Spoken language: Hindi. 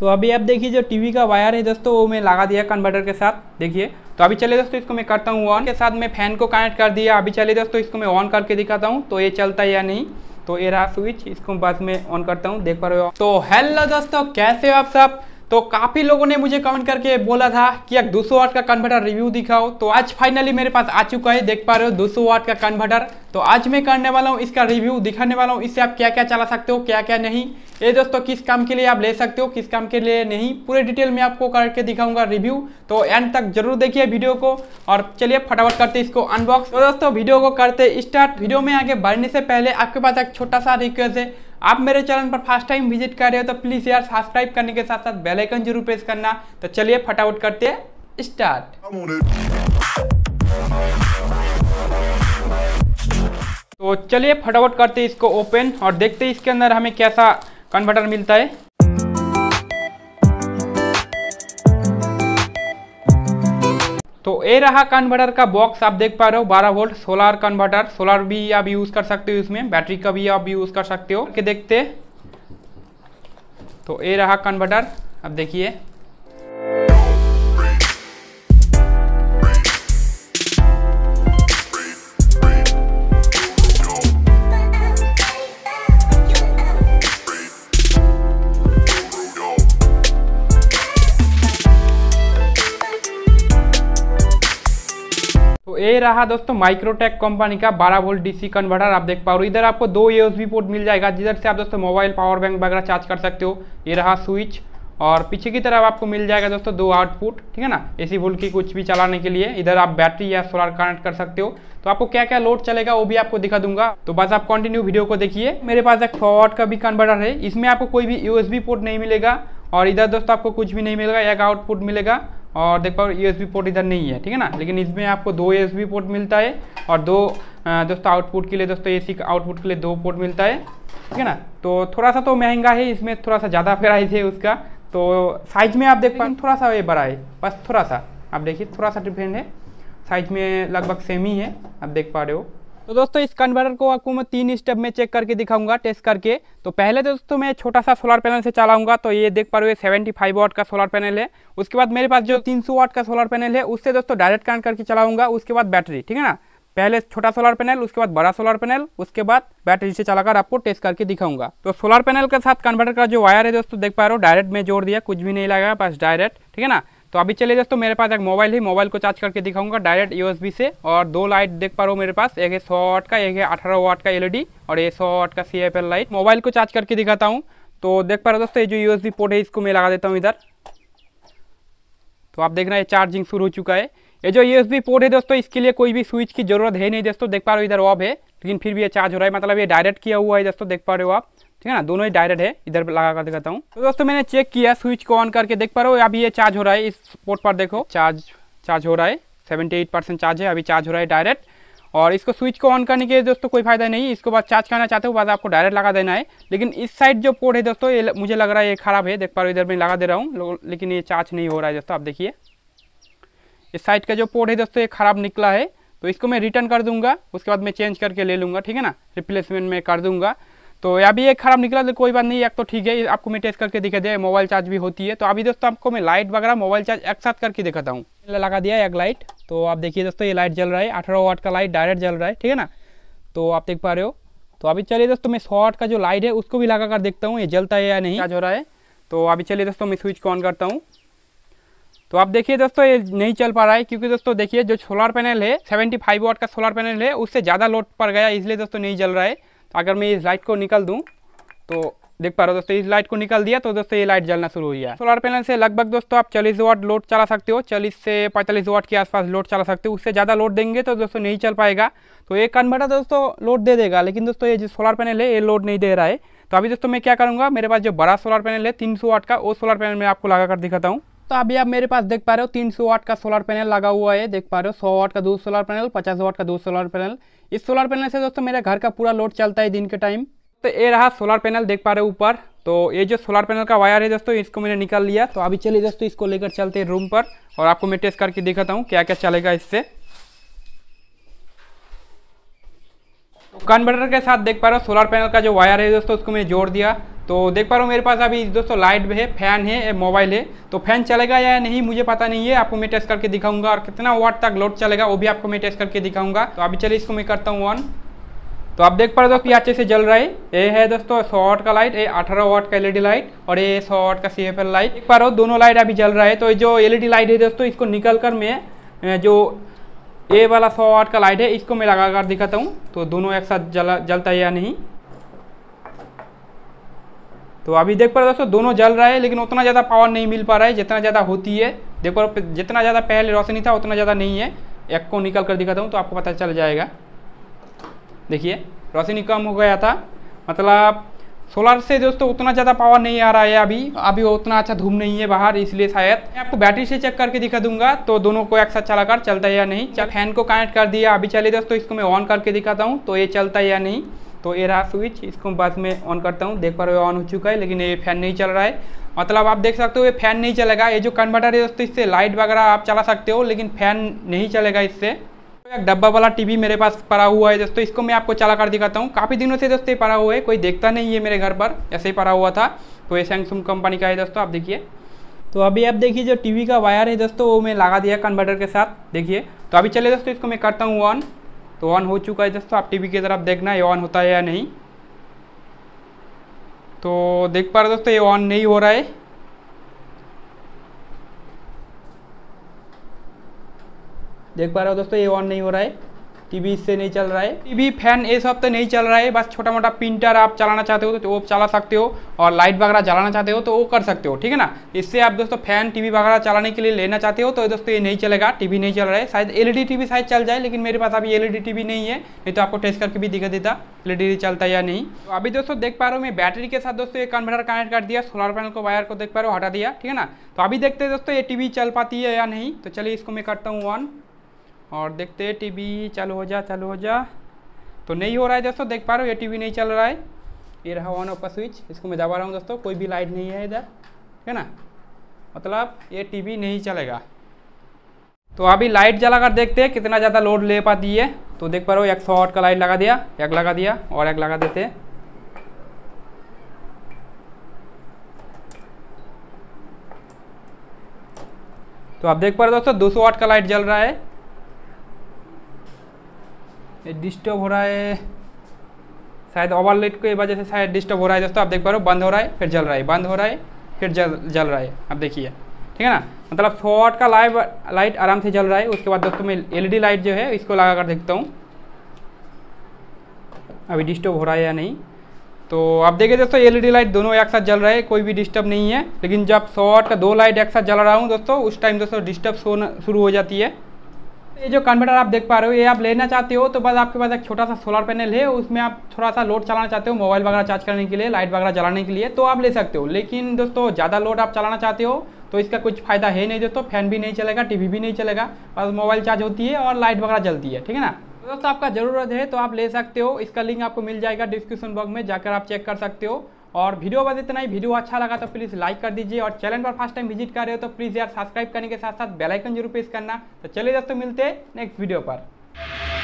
तो अभी आप देखिए जो टीवी का वायर है दोस्तों वो मैं लगा दिया कन्वर्टर के साथ देखिए तो अभी चले दोस्तों इसको मैं करता हूँ ऑन के साथ मैं फैन को कनेक्ट कर दिया अभी चले दोस्तों इसको मैं ऑन करके दिखाता हूँ तो ये चलता है या नहीं तो ये रहा स्विच इसको बस मैं ऑन करता हूँ देख पा रहे हो तो हेलो दोस्तों कैसे हो आप सब तो काफ़ी लोगों ने मुझे कमेंट करके बोला था कि एक 200 वाट का कन्वर्टर रिव्यू दिखाओ तो आज फाइनली मेरे पास आ चुका है देख पा रहे हो 200 वाट का कन्वर्टर तो आज मैं करने वाला हूँ इसका रिव्यू दिखाने वाला हूँ इससे आप क्या क्या चला सकते हो क्या क्या नहीं ये दोस्तों किस काम के लिए आप ले सकते हो किस काम के लिए नहीं पूरे डिटेल में आपको करके दिखाऊंगा रिव्यू तो एंड तक जरूर देखिए वीडियो को और चलिए फटाफट करते इसको अनबॉक्स तो दोस्तों वीडियो को करते स्टार्ट वीडियो में आगे बढ़ने से पहले आपके पास एक छोटा सा रिक्वेस्ट है आप मेरे चैनल पर फर्स्ट टाइम विजिट कर रहे हो तो प्लीज यार सब्सक्राइब करने के साथ साथ बेल आइकन जरूर प्रेस करना तो चलिए फटाफट करते हैं स्टार्ट तो चलिए फटाफट करते हैं इसको ओपन और देखते हैं इसके अंदर हमें कैसा कन्वर्टर मिलता है तो ये रहा कन्वर्टर का बॉक्स आप देख पा रहे हो 12 वोल्ट सोलर कन्वर्टर सोलर भी आप यूज कर सकते हो इसमें बैटरी का भी आप यूज कर सकते हो के देखते तो ये रहा कन्वर्टर अब देखिए रहा दोस्तों माइक्रोटेक कंपनी का 12 वोल्ट डीसी कन्वर्टर आप देख पा रहे हो इधर आपको दो यूएसबी पोर्ट मिल जाएगा जिधर से आप दोस्तों मोबाइल पावर बैंक वगैरह चार्ज कर सकते हो ये रहा स्विच और पीछे की तरफ आपको मिल जाएगा दोस्तों दो आउटपुट ठीक है ना एसी वोल्ट की कुछ भी चलाने के लिए इधर आप बैटरी या सोलर कनेक्ट कर सकते हो तो आपको क्या क्या लोड चलेगा वो भी आपको दिखा दूंगा तो बस आप कंटिन्यू वीडियो को देखिए मेरे पास एक फॉरवर्ड का भी कन्वर्टर है इसमें आपको कोई भी यूएसबी पोर्ट नहीं मिलेगा और इधर दोस्तों आपको कुछ भी नहीं मिलेगा एक आउटपुट मिलेगा और देख पाओ यू पोर्ट इधर नहीं है ठीक है ना लेकिन इसमें आपको दो यू पोर्ट मिलता है और दो दोस्तों आउटपुट के लिए दोस्तों ए का आउटपुट के लिए दो पोर्ट मिलता है ठीक है ना तो थोड़ा सा तो महंगा है इसमें थोड़ा सा ज़्यादा प्राइस है उसका तो साइज में आप देख पाए थोड़ा सा ये बड़ा है बस थोड़ा सा आप देखिए थोड़ा सा डिफरेंट है साइज में लगभग सेम ही है आप देख पा रहे हो तो दोस्तों इस कन्वर्टर को आपको मैं तीन स्टेप में चेक करके दिखाऊंगा टेस्ट करके तो पहले तो दोस्तों मैं छोटा सा सोलर पैनल से चलाऊंगा तो ये देख पा रहे हो सेवेंटी फाइव वाट का सोलर पैनल है उसके बाद मेरे पास जो तीन सौ वाट का सोलर पैनल है उससे दोस्तों डायरेक्ट कनेक्ट करके चलाऊंगा उसके बाद बैटरी ठीक है ना पहले छोटा सोलर पैनल उसके बाद बड़ा सोलर पैनल उसके बाद बैटरी से चलाकर आपको टेस्ट करके दिखाऊंगा तो सोलर पैनल के साथ कन्वर्टर का जो वायर है दोस्तों देख पा रहे हो डायरेक्ट में जोड़ दिया कुछ भी नहीं लगा बस डायरेक्ट ठीक है ना तो अभी चलिए दोस्तों मेरे पास एक मोबाइल है मोबाइल को चार्ज करके दिखाऊंगा डायरेक्ट यूएसबी से और दो लाइट देख पा रहा हूँ मेरे पास एक है सौ वाट का एक है अठारह वाट का एलईडी e और एक सौ वाट का सी लाइट मोबाइल को चार्ज करके दिखाता हूँ तो देख पा रहे हो दोस्तों ये जो यू पोर्ट है इसको मैं लगा देता हूँ इधर तो आप देख रहे हैं चार्जिंग शुरू हो चुका है ये जो यू पोर्ट है दोस्तों इसके लिए कोई भी स्विच की जरूरत है नहीं दोस्तों देख पा रहे हो इधर ऑफ है लेकिन फिर भी ये चार्ज हो रहा है मतलब ये डायरेक्ट किया हुआ है दोस्तों देख पा रहे हो आप ठीक है ना दोनों ही डायरेक्ट है इधर पर लगा कर दिखाता हूँ तो दोस्तों मैंने चेक किया स्विच को ऑन करके देख पा रहे हो अभी ये चार्ज हो रहा है इस पोर्ट पर देखो चार्ज चार्ज हो रहा है सेवेंटी एट परसेंट चार्ज है अभी चार्ज हो रहा है डायरेक्ट और इसको स्विच को ऑन करने के दोस्तों कोई फायदा नहीं इसको बाद चार्ज करना चाहते हो बाद आपको डायरेक्ट लगा देना है लेकिन इस साइड जो पोर्ट है दोस्तों ये मुझे लग रहा है ये खराब है देख पा रहे हो इधर मैं लगा दे रहा हूँ लेकिन ये चार्ज नहीं हो रहा है दोस्तों आप देखिए इस साइड का जो पोर्ट है दोस्तों ये खराब निकला है तो इसको मैं रिटर्न कर दूंगा उसके बाद मैं चेंज करके ले लूँगा ठीक है ना रिप्लेसमेंट मैं कर दूंगा तो अभी एक ख़राब निकला तो कोई बात नहीं एक तो ठीक है आपको मैं टेस्ट करके दिखा दिया मोबाइल चार्ज भी होती है तो अभी दोस्तों आपको मैं लाइट वगैरह मोबाइल चार्ज एक साथ करके दिखाता हूँ लगा दिया एक लाइट तो आप देखिए दोस्तों ये लाइट जल रहा है अठारह वाट का लाइट डायरेक्ट जल रहा है ठीक है ना तो आप देख पा रहे हो तो अभी चलिए दोस्तों मैं सौ का जो लाइट है उसको भी लगा कर देखता हूँ ये जलता है या नहीं चार्ज हो रहा है तो अभी चलिए दोस्तों मैं स्विच को ऑन करता हूँ तो आप देखिए दोस्तों ये नहीं चल पा रहा है क्योंकि दोस्तों देखिए जो सोलर पैनल है फाइव वाट का सोलर पैनल है उससे ज़्यादा लोड पड़ गया इसलिए दोस्तों नहीं जल रहा है तो अगर मैं इस लाइट को निकल दूँ तो देख पा रहे हो दोस्तों इस लाइट को निकल दिया तो दोस्तों ये लाइट जलना शुरू हुई है सोलर पैनल से लगभग दोस्तों आप 40 वाट लोड चला सकते हो 40 से 45 वाट के आसपास लोड चला सकते हो उससे ज़्यादा लोड देंगे तो दोस्तों नहीं चल पाएगा तो एक कन्वर्टर दोस्तों लोड दे देगा लेकिन दोस्तों ये जो सोलर पैनल है ये लोड नहीं दे रहा है तो अभी दोस्तों मैं क्या करूँगा मेरे पास जो बड़ा सोलर पैनल है तीन वाट का वो सोलर पैनल मैं आपको लगा दिखाता हूँ तो अभी आप मेरे पास देख पा रहे हो 300 वाट का सोलर पैनल लगा हुआ है देख पा रहे हो 100 वाट का दो सोलर पैनल 50 वाट का दो सोलर पैनल इस सोलर पैनल से दोस्तों मेरे घर का पूरा लोड चलता है दिन के टाइम तो ये रहा सोलर पैनल देख पा रहे हो ऊपर तो ये जो सोलर पैनल का वायर है दोस्तों इसको मैंने निकाल लिया तो अभी चलिए दोस्तों इसको लेकर चलते हैं रूम पर और आपको मैं टेस्ट करके दिखाता हूँ क्या क्या चलेगा इससे कन्वर्टर के साथ देख पा रहे हो सोलर पैनल का जो वायर है दोस्तों उसको मैं जोड़ दिया तो देख पा रहा हूँ मेरे पास अभी दोस्तों लाइट भी है फैन है मोबाइल है तो फैन चलेगा या नहीं मुझे पता नहीं है आपको मैं टेस्ट करके दिखाऊंगा और कितना वाट तक लोड चलेगा वो भी आपको मैं टेस्ट करके दिखाऊंगा तो अभी चलिए इसको मैं करता हूँ ऑन तो आप देख पा रहे हो दोस्तों ये अच्छे से जल रहा है ये है दोस्तों सौ वाट का लाइट ये अठारह वाट का एलईडी लाइट और ये सौ वाट का सी लाइट देख पा रहे हो दोनों लाइट अभी जल रहा है तो जो एलईडी लाइट है दोस्तों इसको निकल कर मैं जो ये वाला सौ वाट का लाइट है इसको मैं लगा कर दिखाता हूँ तो दोनों एक साथ जला जलता है या नहीं तो अभी देख पा रहे दोस्तों दोनों जल रहा है लेकिन उतना ज़्यादा पावर नहीं मिल पा रहा है जितना ज़्यादा होती है देख पा जितना ज़्यादा पहले रोशनी था उतना ज़्यादा नहीं है एक को निकल कर दिखाता हूँ तो आपको पता चल जाएगा देखिए रोशनी कम हो गया था मतलब सोलर से दोस्तों उतना ज़्यादा पावर नहीं आ रहा है अभी अभी उतना अच्छा धूम नहीं है बाहर इसलिए शायद मैं आपको बैटरी से चेक करके दिखा दूंगा तो दोनों को एक साथ चलाकर चलता है या नहीं चल फैन को कनेक्ट कर दिया अभी चलिए दोस्तों इसको मैं ऑन करके दिखाता हूँ तो ये चलता है या नहीं तो ये रहा स्विच इसको बाद में ऑन करता हूँ देख पा रहे ऑन हो चुका है लेकिन ये फैन नहीं चल रहा है मतलब आप देख सकते हो ये फैन नहीं चलेगा ये जो कन्वर्टर है दोस्तों इससे लाइट वगैरह आप चला सकते हो लेकिन फैन नहीं चलेगा इससे एक डब्बा वाला टीवी मेरे पास पड़ा हुआ है दोस्तों इसको मैं आपको चला कर दिखाता हूँ काफ़ी दिनों से दोस्तों पड़ा हुआ है कोई देखता नहीं है मेरे घर पर ऐसे ही पड़ा हुआ था तो ये सैमसंग कंपनी का है दोस्तों आप देखिए तो अभी आप देखिए जो टीवी का वायर है दोस्तों वो मैं लगा दिया कन्वर्टर के साथ देखिए तो अभी चले दोस्तों इसको मैं करता हूँ ऑन तो ऑन हो चुका है दोस्तों आप टीवी की तरफ देखना ये ऑन होता है या नहीं तो देख पा रहे दोस्तों ये ऑन नहीं हो रहा है देख पा रहे हो दोस्तों ये ऑन नहीं हो रहा है टीवी इससे नहीं चल रहा है टीवी फैन ये सब तो नहीं चल रहा है बस छोटा मोटा प्रिंटर आप चलाना चाहते हो तो वो चला सकते हो और लाइट वगैरह जलाना चाहते हो तो वो कर सकते हो ठीक है ना इससे आप दोस्तों फैन टीवी वगैरह चलाने के लिए लेना चाहते हो तो दोस्तों ये नहीं चलेगा टीवी नहीं चल रहा है शायद एलईडी टीवी e शायद चल जाए लेकिन मेरे पास अभी एलईडी टीवी e नहीं है नहीं तो आपको टेस्ट करके भी दिखा देता एलईडी e चलता या नहीं तो अभी दोस्तों देख पा रहा हूँ मैं बैटरी के साथ दोस्तों ये कन्वर्टर कनेक्ट कर दिया सोलर पैनल को वायर को देख पा रहा हूँ हटा दिया ठीक है ना तो अभी देखते हैं दोस्तों ये टीवी चल पाती है या नहीं तो चलिए इसको मैं करता हूँ ऑन और देखते हैं टीवी चालू हो जा चालू हो जा तो नहीं हो रहा है दोस्तों देख पा रहे हो ये टीवी नहीं चल रहा है ये रहा ऑन ऑफ का स्विच इसको मैं दबा रहा हूँ दोस्तों कोई भी लाइट नहीं है इधर है ना मतलब ये टीवी नहीं चलेगा तो अभी लाइट जलाकर देखते हैं कितना ज़्यादा लोड ले पाती है तो देख पा रहे हो एक सौ का लाइट लगा दिया एक लगा दिया और एक लगा देते तो आप देख पा रहे हो दोस्तों 200 वाट का लाइट जल रहा है डिस्टर्ब हो रहा है शायद लाइट की वजह से शायद डिस्टर्ब हो रहा है दोस्तों आप देख पा रहे हो बंद हो रहा है फिर जल रहा है बंद हो रहा है फिर जल जल रहा है आप देखिए ठीक है ना मतलब शॉर्ट का लाइव लाइट आराम से जल रहा है उसके बाद दोस्तों मैं डी लाइट जो है इसको लगा कर देखता हूँ अभी डिस्टर्ब हो रहा है या नहीं तो आप देखिए दोस्तों एलईडी लाइट दोनों एक साथ जल रहा है कोई भी डिस्टर्ब नहीं है लेकिन जब शॉर्ट का दो लाइट एक साथ जल रहा हूँ दोस्तों उस टाइम दोस्तों डिस्टर्ब शुरू हो जाती है ये जो कन्वर्टर आप देख पा रहे हो ये आप लेना चाहते हो तो बस आपके पास एक छोटा सा सोलर पैनल है उसमें आप थोड़ा सा लोड चलाना चाहते हो मोबाइल वगैरह चार्ज करने के लिए लाइट वगैरह जलाने के लिए तो आप ले सकते हो लेकिन दोस्तों ज़्यादा लोड आप चलाना चाहते हो तो इसका कुछ फायदा है नहीं दोस्तों फैन भी नहीं चलेगा टी भी नहीं चलेगा बस मोबाइल चार्ज होती है और लाइट वगैरह जलती है ठीक है ना तो दोस्तों आपका ज़रूरत है तो आप ले सकते हो इसका लिंक आपको मिल जाएगा डिस्क्रिप्शन बॉक्स में जाकर आप चेक कर सकते हो और वीडियो बस इतना ही वीडियो अच्छा लगा तो प्लीज़ लाइक कर दीजिए और चैनल पर फर्स्ट टाइम विजिट कर रहे हो तो प्लीज़ यार सब्सक्राइब करने के साथ साथ बेलाइकन जरूर प्रेस करना तो चलिए दोस्तों मिलते हैं नेक्स्ट वीडियो पर